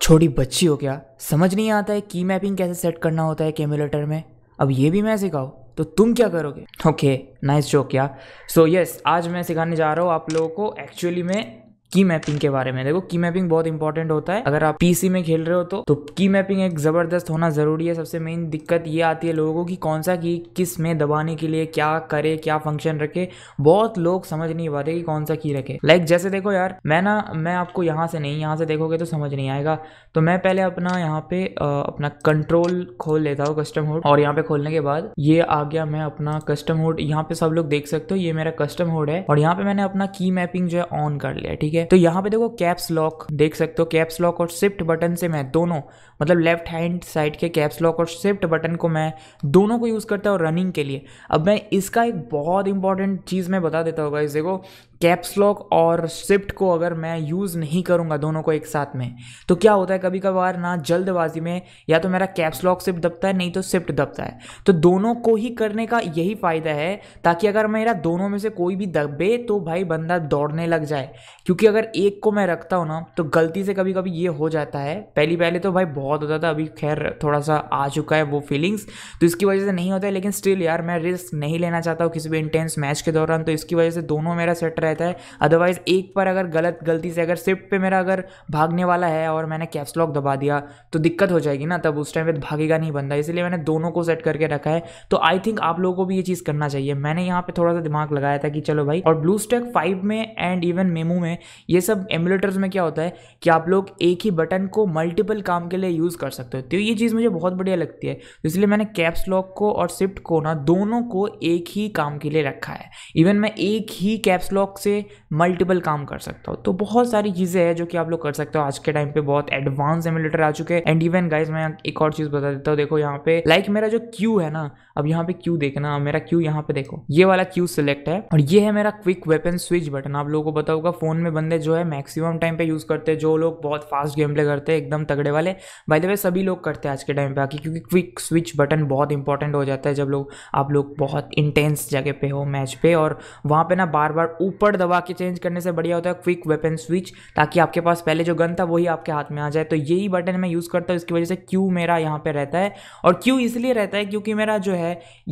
छोटी बच्ची हो क्या समझ नहीं आता है की मैपिंग कैसे सेट करना होता है कैमुलेटर में अब ये भी मैं सिखाऊँ तो तुम क्या करोगे ओके नाइस जोक क्या सो यस आज मैं सिखाने जा रहा हूँ आप लोगों को एक्चुअली में की मैपिंग के बारे में देखो की मैपिंग बहुत इंपॉर्टेंट होता है अगर आप पीसी में खेल रहे हो तो तो की मैपिंग एक जबरदस्त होना जरूरी है सबसे मेन दिक्कत ये आती है लोगों को कि कौन सा की किस में दबाने के लिए क्या करे क्या फंक्शन रखे बहुत लोग समझ नहीं पाते कि कौन सा की रखे लाइक जैसे देखो यार मैं ना मैं आपको यहाँ से नहीं यहाँ से देखोगे तो समझ नहीं आएगा तो मैं पहले अपना यहाँ पे अपना कंट्रोल खोल लेता हूँ कस्टम होड और यहाँ पे खोलने के बाद ये आ गया मैं अपना कस्टम होड यहाँ पे सब लोग देख सकते हो ये मेरा कस्टम होड है और यहाँ पे मैंने अपना की मैपिंग जो है ऑन कर लिया ठीक है है तो यहाँ पे देखो कैप्स लॉक देख सकते हो कैप्स लॉक और शिफ्ट बटन से मैं दोनों मतलब लेफ्ट हैंड साइड के कैप्स लॉक और शिफ्ट बटन को मैं दोनों को यूज़ करता हूँ रनिंग के लिए अब मैं इसका एक बहुत इंपॉर्टेंट चीज़ मैं बता देता हूँ इस देखो कैप्स लॉक और स्विफ्ट को अगर मैं यूज़ नहीं करूँगा दोनों को एक साथ में तो क्या होता है कभी कभार ना जल्दबाजी में या तो मेरा कैप्स लॉक शिफ्ट दबता है नहीं तो स्विफ्ट दबता है तो दोनों को ही करने का यही फ़ायदा है ताकि अगर मेरा दोनों में से कोई भी दबे तो भाई बंदा दौड़ने लग जाए क्योंकि अगर एक को मैं रखता हूँ ना तो गलती से कभी कभी ये हो जाता है पहली पहले तो भाई बहुत होता था अभी खैर थोड़ा सा आ चुका है वो फीलिंग्स तो इसकी वजह से नहीं होता है लेकिन स्टिल यार मैं रिस्क नहीं लेना चाहता हूँ किसी भी इंटेंस मैच के दौरान तो इसकी वजह से दोनों मेरा सेट रहता है अदरवाइज़ एक पर अगर गलत गलती से अगर स्विफ्ट पे मेरा अगर भागने वाला है और मैंने कैप्स लॉक दबा दिया तो दिक्कत हो जाएगी ना तब उस टाइम पर तो भागेगा नहीं बंदा इसलिए मैंने दोनों को सेट करके रखा है तो आई थिंक आप लोगों को भी ये चीज़ करना चाहिए मैंने यहाँ पर थोड़ा सा दिमाग लगाया था कि चलो भाई और ब्लू स्टेक फाइव में एंड इवन मेमू में ये सब एमुलेटर्स में क्या होता है कि आप लोग एक ही बटन को मल्टीपल काम के लिए यूज़ कर सकते हो तो ये चीज़ मुझे बहुत बढ़िया लगती है तो इसलिए मैंने कैप्स लॉक को और स्विफ्ट को ना दोनों को एक ही काम के लिए रखा है इवन मैं एक ही कैप्स लॉक से मल्टीपल काम कर सकता हो तो बहुत सारी चीज़ें हैं जो कि आप लोग कर सकते हो आज के टाइम पे बहुत एडवांस एमुलेटर आ चुके हैं एंड इवन गाइज मैं एक और चीज़ बता देता हूँ देखो यहाँ पे लाइक like मेरा जो क्यू है ना अब यहाँ पे क्यू देखना मेरा क्यू यहाँ पे देखो ये वाला क्यू सिलेक्ट है और ये है मेरा क्विक वेपन स्विच बटन आप लोगों को पता होगा फोन में बंदे जो है मैक्सिमम टाइम पे यूज़ करते हैं जो लोग बहुत फास्ट गेम प्ले करते हैं एकदम तगड़े वाले बाय द वे सभी लोग करते हैं आज के टाइम पे आके क्योंकि क्विक स्विच बटन बहुत इंपॉर्टेंट हो जाता है जब लोग आप लोग बहुत इंटेंस जगह पे हो मैच पे और वहाँ पे ना बार बार ऊपर ऊपर दबा के चेंज करने से बढ़िया होता है क्विक वेपन स्विच ताकि आपके पास पहले जो गन था वही आपके हाथ में आ जाए तो यही बटन मैं यूज़ करता हूँ इसकी वजह से क्यू मेरा यहाँ पर रहता है और क्यू इसलिए रहता है क्योंकि मेरा जो है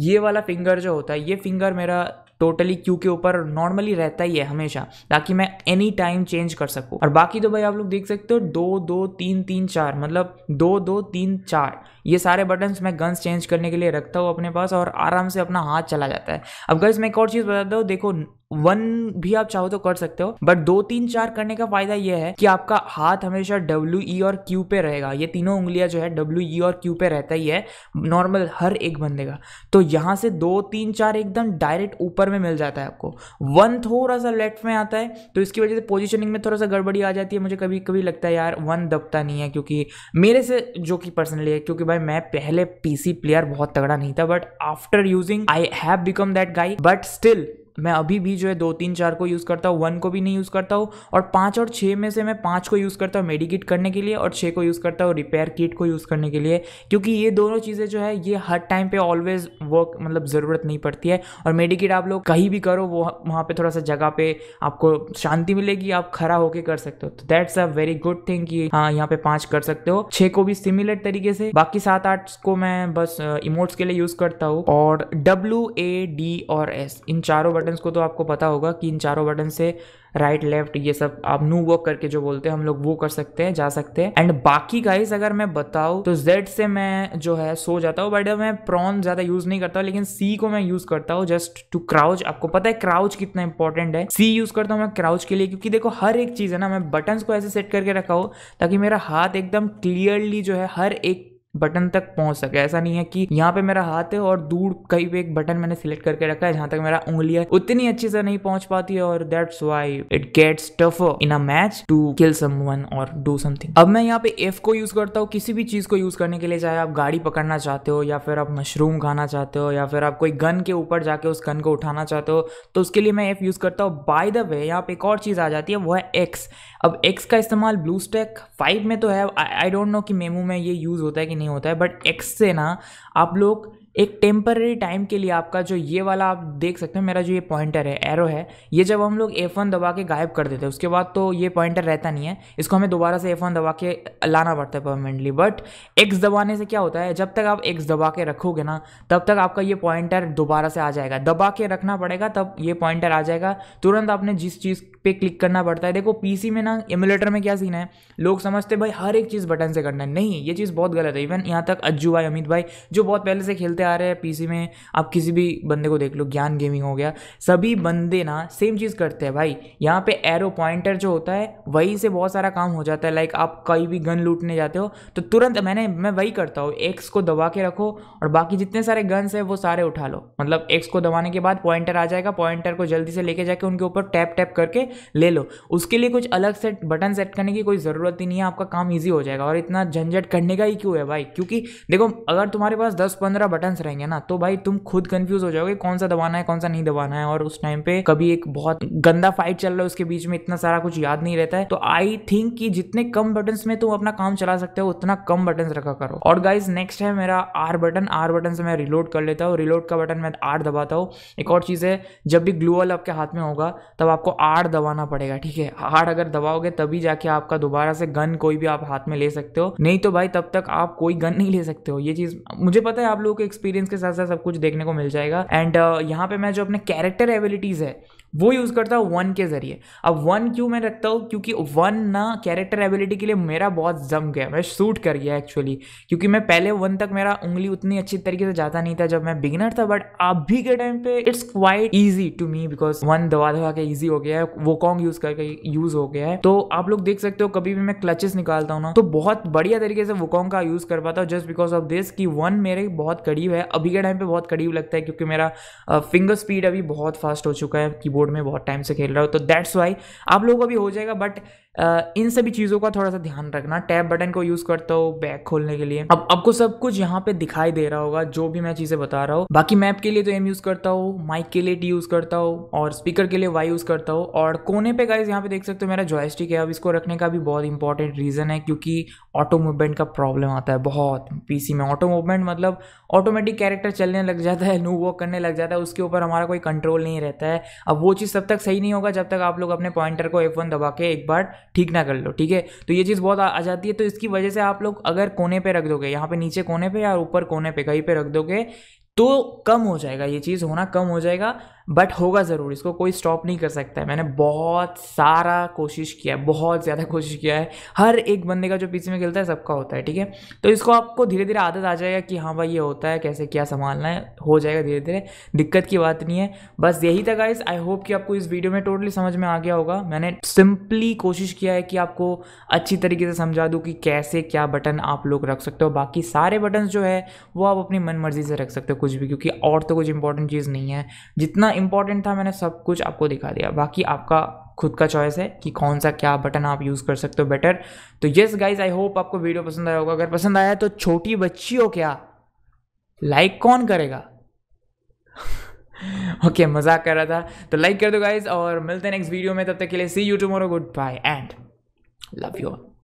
ये वाला फिंगर जो होता है ये फिंगर मेरा टोटली क्यू के ऊपर नॉर्मली रहता ही है हमेशा ताकि मैं एनी टाइम चेंज कर सकूँ और बाकी तो भाई आप लोग देख सकते हो दो दो तीन तीन चार मतलब दो दो तीन चार ये सारे बटन्स मैं गन्स चेंज करने के लिए रखता हूँ अपने पास और आराम से अपना हाथ चला जाता है अब गर्स मैं एक और चीज़ बताता हूँ देखो वन भी आप चाहो तो कर सकते हो बट दो तीन चार करने का फायदा यह है कि आपका हाथ हमेशा डब्ल्यू ई e और क्यू पे रहेगा ये तीनों उंगलियां जो है डब्ल्यू ई e और क्यू पे रहता ही है नॉर्मल हर एक बंदे का तो यहां से दो तीन चार एकदम डायरेक्ट ऊपर में मिल जाता है आपको वन थोड़ा सा लेफ्ट में आता है तो इसकी वजह से पोजिशनिंग में थोड़ा सा गड़बड़ी आ जाती है मुझे कभी कभी लगता है यार वन दबता नहीं है क्योंकि मेरे से जो कि पर्सनली है क्योंकि भाई मैं पहले पीसी प्लेयर बहुत तगड़ा नहीं था but after using I have become that guy but still मैं अभी भी जो है दो तीन चार को यूज़ करता हूँ वन को भी नहीं यूज़ करता हूँ और पाँच और छः में से मैं पाँच को यूज़ करता हूँ मेडिकेट करने के लिए और छः को यूज़ करता हूँ रिपेयर किट को यूज़ करने के लिए क्योंकि ये दोनों चीज़ें जो है ये हर टाइम पे ऑलवेज वर्क मतलब ज़रूरत नहीं पड़ती है और मेडिकेट आप लोग कहीं भी करो वो वहाँ पर थोड़ा सा जगह पर आपको शांति मिलेगी आप खड़ा होकर कर सकते हो तो that's a very good thing कि हाँ यहाँ पे पाँच कर सकते हो छः को भी सिमिलर तरीके से बाकी सात आठ को मैं बस इमोट्स के लिए यूज़ करता हूँ और डब्ल्यू ए डी और एस इन चारों बटन्स को तो आपको पता होगा कि इन चारों बटन से राइट लेफ्ट ये सब आप नू वर्क करके जो बोलते हैं हम लोग वो कर सकते हैं जा सकते हैं एंड बाकी गाइस अगर मैं बताऊँ तो जेड से मैं जो है सो जाता हूँ बट मैं प्रॉन ज़्यादा यूज़ नहीं करता लेकिन सी को मैं यूज़ करता हूँ जस्ट टू क्राउच आपको पता है क्राउच कितना इंपॉर्टेंट है सी यूज़ करता हूँ मैं क्राउच के लिए क्योंकि देखो हर एक चीज़ है ना मैं बटन को ऐसे सेट करके रखा हो ताकि मेरा हाथ एकदम क्लियरली जो है हर एक बटन तक पहुंच सके ऐसा नहीं है कि यहाँ पे मेरा हाथ है और दूर कहीं पे एक बटन मैंने सिलेक्ट करके रखा है जहां तक मेरा उंगली है उतनी अच्छी से नहीं पहुंच पाती है और that's why it gets tough in a match to kill someone और डू समथिंग अब मैं यहाँ पे एफ को यूज करता हूँ किसी भी चीज को यूज करने के लिए चाहे आप गाड़ी पकड़ना चाहते हो या फिर आप मशरूम खाना चाहते हो या फिर आप कोई गन के ऊपर जाके उस गन को उठाना चाहते हो तो उसके लिए मैं एफ यूज करता हूँ बाय द वे यहाँ पे एक और चीज आ जाती है वो है एक्स अब एक्स का इस्तेमाल ब्लू स्टैक फाइव में तो है आई डोंट नो कि मेमो में ये यूज़ होता है कि नहीं होता है बट एक्स से ना आप लोग एक टेम्पररी टाइम के लिए आपका जो ये वाला आप देख सकते हो मेरा जो ये पॉइंटर है एरो है ये जब हम लोग एफ वन दबा के गायब कर देते हैं उसके बाद तो ये पॉइंटर रहता नहीं है इसको हमें दोबारा से एफ वन दबा के लाना पड़ता है परमानेंटली बट एक्स दबाने से क्या होता है जब तक आप एक्स दबा के रखोगे ना तब तक आपका ये पॉइंटर दोबारा से आ जाएगा दबा के रखना पड़ेगा तब ये पॉइंटर आ जाएगा तुरंत आपने जिस चीज़ पे क्लिक करना पड़ता है देखो पीसी में ना एमुलेटर में क्या सीन है लोग समझते भाई हर एक चीज़ बटन से करना है नहीं ये चीज़ बहुत गलत है इवन यहाँ तक अज्जू भाई अमित भाई जो बहुत पहले से खेलते आ रहे हैं पीसी में आप किसी भी बंदे को देख लो ज्ञान गेमिंग हो गया सभी बंदे ना सेम चीज़ करते हैं भाई यहाँ पे एरो पॉइंटर जो होता है वहीं से बहुत सारा काम हो जाता है लाइक आप कहीं भी गन लूटने जाते हो तो तुरंत मैंने मैं वही करता हूँ एक्स को दबा के रखो और बाकी जितने सारे गन्स हैं वो सारे उठा लो मतलब एक्स को दबाने के बाद पॉइंटर आ जाएगा पॉइंटर को जल्दी से लेके जाके उनके ऊपर टैप टैप करके ले लो उसके लिए कुछ अलग से बटन सेट करने की कोई ज़रूरत ही नहीं है आपका काम ईजी हो जाएगा और इतना झंझट करने का ही क्यों है भाई क्योंकि देखो अगर तुम्हारे पास दस पंद्रह बटन ऑप्शंस रहेंगे ना तो भाई तुम खुद कंफ्यूज हो जाओगे कौन सा दबाना है कौन सा नहीं दबाना है और उस टाइम पे कभी एक बहुत गंदा फाइट चल रहा है उसके बीच में इतना सारा कुछ याद नहीं रहता है तो आई थिंक कि जितने कम बटन में तुम अपना काम चला सकते हो उतना कम बटन रखा करो और गाइज नेक्स्ट है मेरा आर बटन आर बटन से मैं रिलोड कर लेता हूँ रिलोड का बटन मैं आर दबाता हूँ एक और चीज़ है जब भी ग्लूअल आपके हाथ में होगा तब आपको आर दबाना पड़ेगा ठीक है आर अगर दबाओगे तभी जाके आपका दोबारा से गन कोई भी आप हाथ में ले सकते हो नहीं तो भाई तब तक आप कोई गन नहीं ले सकते हो ये चीज़ मुझे पता है आप लोगों को एक्सपीरियंस एक्सपीरियंस के साथ साथ सब कुछ देखने को मिल जाएगा एंड uh, यहाँ पे मैं जो अपने कैरेक्टर एबिलिटीज है वो यूज़ करता हूँ वन के ज़रिए अब वन क्यों मैं रखता हूँ क्योंकि वन ना कैरेक्टर एबिलिटी के लिए मेरा बहुत जम गया मैं सूट कर गया एक्चुअली क्योंकि मैं पहले वन तक मेरा उंगली उतनी अच्छी तरीके से जाता नहीं था जब मैं बिगिनर था बट अभी के टाइम पे it's quite easy to me because one दवा दवा के ईजी हो गया है वो कॉन्ग यूज़ करके यूज़ हो गया है तो आप लोग देख सकते हो कभी भी मैं क्लचेस निकालता हूँ ना तो बहुत बढ़िया तरीके से कॉन्ग का यूज़ कर पाता हूँ जस्ट बिकॉज ऑफ दिस कि वन मेरे बहुत करीब है अभी के टाइम पे बहुत करीब लगता है क्योंकि मेरा फिंगर स्पीड अभी बहुत फास्ट हो चुका है कि बोर्ड में बहुत टाइम से खेल रहा हो तो दैट्स वाई आप लोगों को भी हो जाएगा बट इन सभी चीज़ों का थोड़ा सा ध्यान रखना टैब बटन को यूज़ करता हूँ बैग खोलने के लिए अब आपको सब कुछ यहाँ पे दिखाई दे रहा होगा जो भी मैं चीज़ें बता रहा हूँ बाकी मैप के लिए तो एम यूज़ करता हूँ माइक के लिए टी यूज़ करता हूँ और स्पीकर के लिए वाई यूज़ करता हूँ और कोने पे गाइज यहाँ पे देख सकते हो मेरा जॉयस्टिक है अब इसको रखने का भी बहुत इंपॉर्टेंट रीज़न है क्योंकि ऑटो मूवमेंट का प्रॉब्लम आता है बहुत पीसी में ऑटो मूवमेंट मतलब ऑटोमेटिक कैरेक्टर चलने लग जाता है न्यू वॉक करने लग जाता है उसके ऊपर हमारा कोई कंट्रोल नहीं रहता है अब वो चीज़ तब तक सही नहीं होगा जब तक आप लोग अपने पॉइंटर को एफ दबा के एक बार ठीक ना कर लो ठीक है तो ये चीज़ बहुत आ जाती है तो इसकी वजह से आप लोग अगर कोने पे रख दोगे यहाँ पे नीचे कोने पे या ऊपर कोने पे कहीं पे रख दोगे तो कम हो जाएगा ये चीज़ होना कम हो जाएगा बट होगा ज़रूर इसको कोई स्टॉप नहीं कर सकता है मैंने बहुत सारा कोशिश किया है बहुत ज़्यादा कोशिश किया है हर एक बंदे का जो पीछे में खेलता है सबका होता है ठीक है तो इसको आपको धीरे धीरे आदत आ जाएगा कि हाँ भाई ये होता है कैसे क्या संभालना है हो जाएगा धीरे धीरे दिक्कत की बात नहीं है बस यही था गाइस आई होप कि आपको इस वीडियो में टोटली समझ में आ गया होगा मैंने सिंपली कोशिश किया है कि आपको अच्छी तरीके से समझा दूँ कि कैसे क्या बटन आप लोग रख सकते हो बाकी सारे बटन जो है वो आप अपनी मन मर्जी से रख सकते हो कुछ भी क्योंकि और तो कुछ इंपॉर्टेंट चीज़ नहीं है जितना इंपॉर्टेंट था मैंने सब कुछ आपको दिखा दिया बाकी आपका खुद का चॉइस है कि कौन सा क्या बटन आप यूज़ कर सकते हो बेटर तो यस गाइज आई होप आपको वीडियो पसंद आया होगा अगर पसंद आया तो छोटी बच्ची हो क्या लाइक like कौन करेगा ओके okay, मजाक कर रहा था तो लाइक कर दो गाइज और मिलते हैं नेक्स्ट वीडियो में तब तक के लिए see you tomorrow goodbye and love you